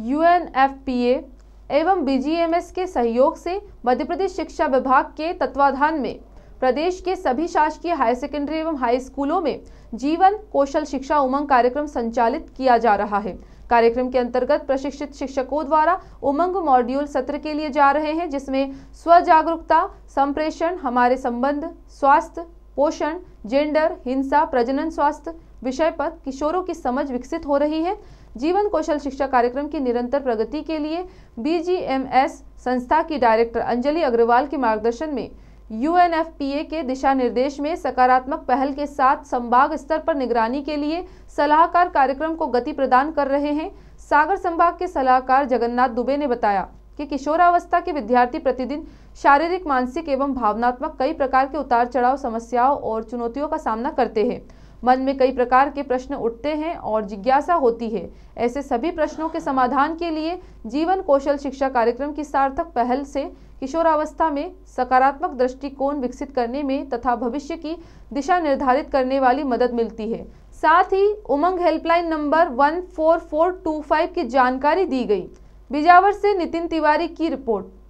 you एवं B के सहयोग से मध्य प्रदेश शिक्षा विभाग के तत्वाधान में प्रदेश के सभी शासकीय हायर सेकेंडरी एवं हाई स्कूलों में जीवन कौशल शिक्षा उमंग कार्यक्रम संचालित किया जा रहा है कार्यक्रम के अंतर्गत प्रशिक्षित शिक्षकों द्वारा उमंग मॉड्यूल सत्र के लिए जा रहे हैं जिसमें स्व जागरूकता संप्रेषण हमारे संबंध स्वास्थ्य पोषण जेंडर हिंसा प्रजनन स्वास्थ्य विषय पर किशोरों की समझ विकसित हो रही है जीवन कौशल शिक्षा कार्यक्रम की निरंतर प्रगति के लिए बीजीएमएस संस्था की डायरेक्टर अंजलि अग्रवाल के मार्गदर्शन में यूएनएफपीए के दिशा निर्देश में सकारात्मक पहल के साथ संभाग स्तर पर निगरानी के लिए सलाहकार कार्यक्रम को गति प्रदान कर रहे हैं सागर संभाग के सलाहकार जगन्नाथ दुबे ने बताया कि किशोरावस्था के विद्यार्थी प्रतिदिन शारीरिक मानसिक एवं भावनात्मक कई प्रकार के उतार चढ़ाव समस्याओं और चुनौतियों का सामना करते हैं मन में कई प्रकार के प्रश्न उठते हैं और जिज्ञासा होती है ऐसे सभी प्रश्नों के समाधान के लिए जीवन कौशल शिक्षा कार्यक्रम की सार्थक पहल से किशोरावस्था में सकारात्मक दृष्टिकोण विकसित करने में तथा भविष्य की दिशा निर्धारित करने वाली मदद मिलती है साथ ही उमंग हेल्पलाइन नंबर 14425 की जानकारी दी गई बिजावर से नितिन तिवारी की रिपोर्ट